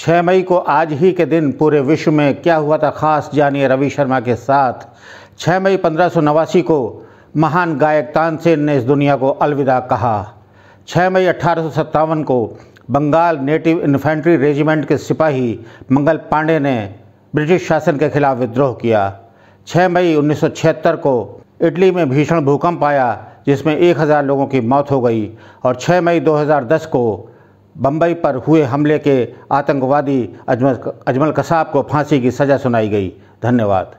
छः मई को आज ही के दिन पूरे विश्व में क्या हुआ था खास जानिए रवि शर्मा के साथ छः मई पंद्रह को महान गायक तानसेन ने इस दुनिया को अलविदा कहा छः मई अठारह को बंगाल नेटिव इन्फेंट्री रेजिमेंट के सिपाही मंगल पांडे ने ब्रिटिश शासन के खिलाफ विद्रोह किया 6 मई 1976 को इटली में भीषण भूकंप आया जिसमें हज़ार लोगों की मौत हो गई और छः मई दस को बम्बई पर हुए हमले के आतंकवादी अजमल अजमल कसाब को फांसी की सज़ा सुनाई गई धन्यवाद